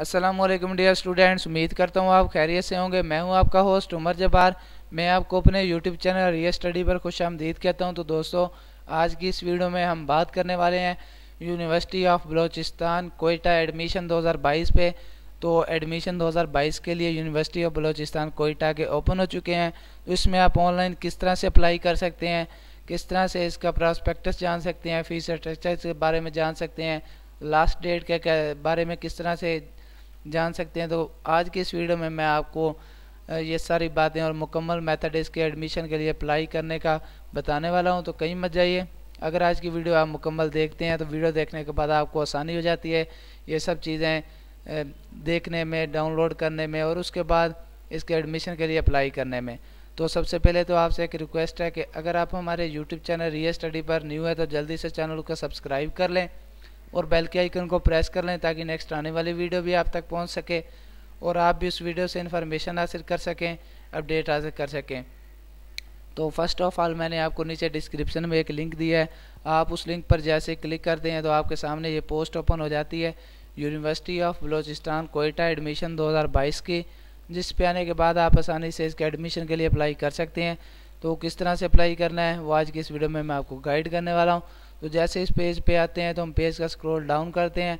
Aslam dear students उम्मीद करता हूँ आप खैरियत से होंगे मैं हूँ आपका होस्ट उमर जबार मैं आपको अपने यूट्यूब चैनल रियल स्टडी पर खुश आमदीद कहता हूँ तो दोस्तों आज की इस वीडियो में हम बात करने वाले हैं university of Balochistan Quetta admission 2022 पे तो एडमिशन 2022 के लिए यूनिवर्सिटी ऑफ बलोचिस्तान कोयटा के ओपन हो चुके हैं तो इसमें आप ऑनलाइन किस तरह से अप्लाई कर सकते हैं किस तरह से इसका प्रॉस्पेक्टस जान सकते हैं फीस स्ट्रक्चर के बारे में जान सकते हैं लास्ट डेट के बारे में किस तरह से जान सकते हैं तो आज की इस वीडियो में मैं आपको ये सारी बातें और मुकम्मल मेथड इसके एडमिशन के लिए अप्लाई करने का बताने वाला हूँ तो कहीं मत जाइए अगर आज की वीडियो आप मुकम्मल देखते हैं तो वीडियो देखने के बाद आपको आसानी हो जाती है ये सब चीज़ें देखने में डाउनलोड करने में और उसके बाद इसके एडमिशन के लिए अप्लाई करने में तो सबसे पहले तो आपसे एक रिक्वेस्ट है कि अगर आप हमारे यूट्यूब चैनल री स्टडी पर न्यू है तो जल्दी से चैनल को सब्सक्राइब कर लें और बेल के आइकन को प्रेस कर लें ताकि नेक्स्ट आने वाली वीडियो भी आप तक पहुँच सके और आप भी उस वीडियो से इन्फॉर्मेशन हासिल कर सकें अपडेट हासिल कर सकें तो फर्स्ट ऑफ ऑल मैंने आपको नीचे डिस्क्रिप्शन में एक लिंक दिया है आप उस लिंक पर जैसे क्लिक करते हैं तो आपके सामने ये पोस्ट ओपन हो जाती है university of Balochistan Quetta admission 2022 की जिस पे आने के बाद आप आसानी से इसके एडमिशन के लिए अप्लाई कर सकते हैं तो किस तरह से अप्लाई करना है वो आज की इस वीडियो में मैं आपको गाइड करने वाला हूँ तो जैसे इस पेज पे आते हैं तो हम पेज का स्क्रॉल डाउन करते हैं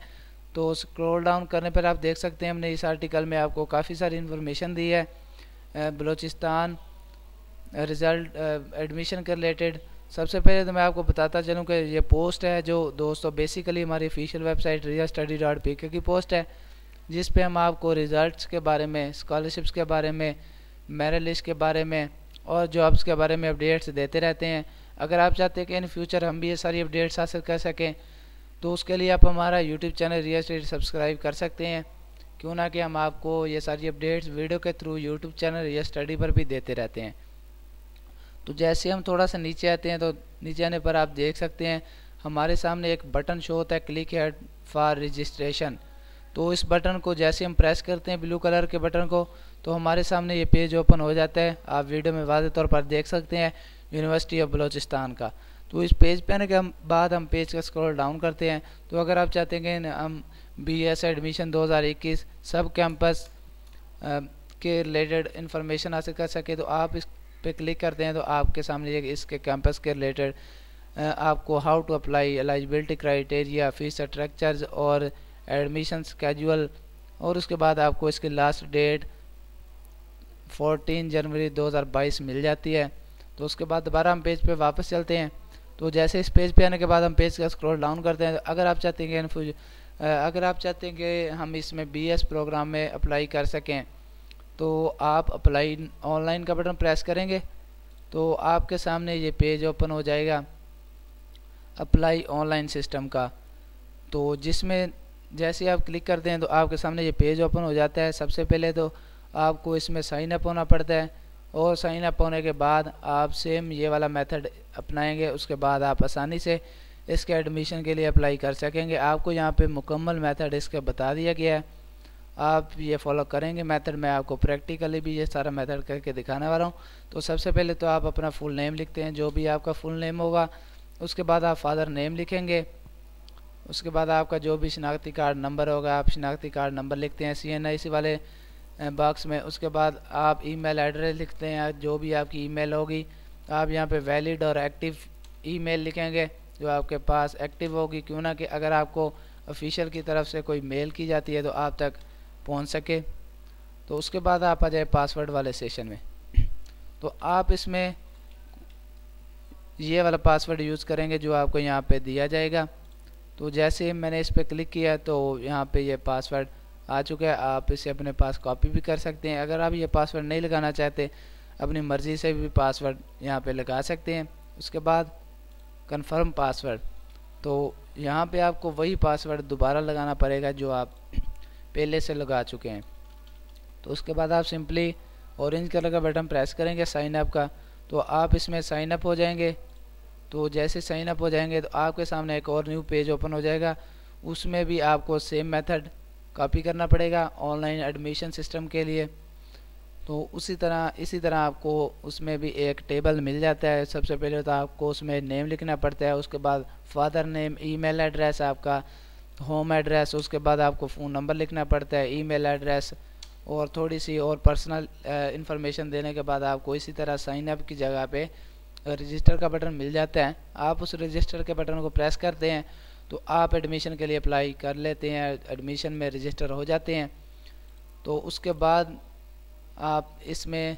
तो स्क्रॉल डाउन करने पर आप देख सकते हैं हमने इस आर्टिकल में आपको काफ़ी सारी इन्फॉर्मेशन दी है बलूचिस्तान रिज़ल्ट एडमिशन के रिलेटेड सबसे पहले तो मैं आपको बताता चलूँ कि ये पोस्ट है जो दोस्तों बेसिकली हमारी official website ria study dot P की पोस्ट है जिस पे हम आपको रिज़ल्ट्स के बारे में स्कॉलरशिप्स के बारे में मेरिट लिस्ट के बारे में और जॉब्स के बारे में अपडेट्स देते रहते हैं अगर आप चाहते हैं कि इन फ्यूचर हम भी ये सारी अपडेट्स हासिल कर सकें तो उसके लिए आप हमारा YouTube channel real state subscribe कर सकते हैं क्यों ना कि हम आपको ये सारी अपडेट्स वीडियो के through YouTube channel real study पर भी देते रहते हैं तो जैसे हम थोड़ा सा नीचे आते हैं तो नीचे आने पर आप देख सकते हैं हमारे सामने एक बटन शो होता है क्लिक हेड फॉर रजिस्ट्रेशन तो इस बटन को जैसे हम प्रेस करते हैं ब्लू कलर के बटन को तो हमारे सामने ये पेज ओपन हो जाता है आप वीडियो में वाजे तौर पर देख सकते हैं यूनिवर्सिटी ऑफ बलोचिस्तान का तो इस पेज पे आने के बाद हम पेज का स्क्रॉल डाउन करते हैं तो अगर आप चाहते हैं कि हम बी एस एडमिशन 2021 सब कैंपस के रिलेटेड इन्फॉर्मेशन हासिल कर सके तो आप इस पर क्लिक करते हैं तो आपके सामने इसके कैंपस के रिलेटेड आपको how to apply eligibility criteria fees structures और एडमिशन स्केजुअल और उसके बाद आपको इसकी लास्ट डेट 14 जनवरी 2022 मिल जाती है तो उसके बाद दोबारा हम पेज पे वापस चलते हैं तो जैसे इस पेज पे आने के बाद हम पेज का स्क्रॉल डाउन करते हैं तो अगर आप चाहते हैं कि अगर आप चाहते हैं कि हम इसमें एस प्रोग्राम में अप्लाई कर सकें तो आप अप्लाई ऑनलाइन का बटन प्रेस करेंगे तो आपके सामने ये पेज ओपन हो जाएगा अप्लाई ऑनलाइन सिस्टम का तो जिसमें जैसे आप क्लिक करते हैं तो आपके सामने ये पेज ओपन हो जाता है सबसे पहले तो आपको इसमें साइन अप होना पड़ता है और साइन अप होने के बाद आप सेम ये वाला मेथड अपनाएंगे उसके बाद आप आसानी से इसके एडमिशन के लिए अप्लाई कर सकेंगे आपको यहाँ पे मुकम्मल मेथड इसका बता दिया गया है आप ये फॉलो करेंगे मेथड मैं आपको प्रैक्टिकली भी ये सारा मेथड करके दिखाने वाला हूँ तो सबसे पहले तो आप अपना फुल नेम लिखते हैं जो भी आपका फुल नेम होगा उसके बाद आप फादर नेम लिखेंगे उसके बाद आपका जो भी शिनाख्ती कार्ड नंबर होगा आप शनाख्ती कार्ड नंबर लिखते हैं सी एन आई सी वाले बॉक्स में उसके बाद आप ईमेल एड्रेस लिखते हैं जो भी आपकी ईमेल होगी आप यहाँ पे वैलिड और एक्टिव ईमेल लिखेंगे जो आपके पास एक्टिव होगी क्यों ना कि अगर आपको ऑफिशियल की तरफ से कोई मेल की जाती है तो आप तक पहुँच सके तो उसके बाद आप आ जाए पासवर्ड वाले सेशन में तो आप इसमें ये वाला पासवर्ड यूज़ करेंगे जो आपको यहाँ पे दिया जाएगा तो जैसे मैंने इस पर क्लिक किया तो यहाँ पे ये यह पासवर्ड आ चुका है आप इसे अपने पास कॉपी भी कर सकते हैं अगर आप ये पासवर्ड नहीं लगाना चाहते अपनी मर्ज़ी से भी पासवर्ड यहाँ पे लगा सकते हैं उसके बाद कंफर्म पासवर्ड तो यहाँ पे आपको वही पासवर्ड दोबारा लगाना पड़ेगा जो आप पहले से लगा चुके हैं तो उसके बाद आप सिंपली ऑरेंज कलर का बटन प्रेस करेंगे साइन अप का तो आप इसमें साइन अप हो जाएंगे तो जैसे साइन अप हो जाएंगे तो आपके सामने एक और न्यू पेज ओपन हो जाएगा उसमें भी आपको सेम मेथड कॉपी करना पड़ेगा ऑनलाइन एडमिशन सिस्टम के लिए तो उसी तरह इसी तरह आपको उसमें भी एक टेबल मिल जाता है सबसे पहले तो आपको उसमें नेम लिखना पड़ता है उसके बाद फादर नेम ईमेल एड्रेस आपका होम एड्रेस उसके बाद आपको फ़ोन नंबर लिखना पड़ता है ईमेल एड्रेस और थोड़ी सी और पर्सनल इंफॉर्मेशन देने के बाद आपको इसी तरह साइन अप की जगह पर रजिस्टर का बटन मिल जाता है आप उस रजिस्टर के बटन को प्रेस करते हैं तो आप एडमिशन के लिए अप्लाई कर लेते हैं एडमिशन में रजिस्टर हो जाते हैं तो उसके बाद आप इसमें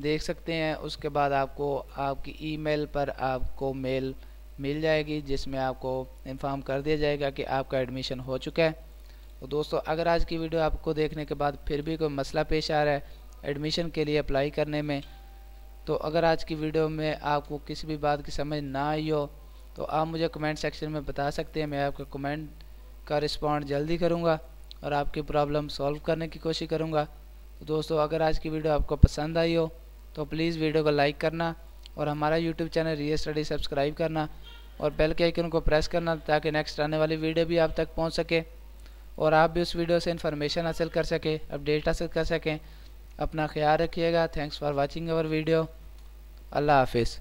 देख सकते हैं उसके बाद आपको आपकी ईमेल पर आपको मेल मिल जाएगी जिसमें आपको इन्फॉर्म कर दिया जाएगा कि आपका एडमिशन हो चुका है तो दोस्तों अगर आज की वीडियो आपको देखने के बाद फिर भी कोई मसला पेश आ रहा है एडमिशन के लिए अप्लाई करने में तो अगर आज की वीडियो में आपको किसी भी बात की समझ ना आई हो तो आप मुझे कमेंट सेक्शन में बता सकते हैं मैं आपका कमेंट का रिस्पॉन्ड जल्दी करूँगा और आपकी प्रॉब्लम सॉल्व करने की कोशिश करूँगा तो दोस्तों अगर आज की वीडियो आपको पसंद आई हो तो प्लीज़ वीडियो को लाइक करना और हमारा YouTube channel re study subscribe करना और बेल के आइकन को प्रेस करना ताकि नेक्स्ट आने वाली वीडियो भी आप तक पहुंच सके और आप भी उस वीडियो से इन्फॉर्मेशन हासिल कर सकें अपडेट हासिल कर सकें अपना ख्याल रखिएगा thanks for watching our video अल्लाह हाफिज़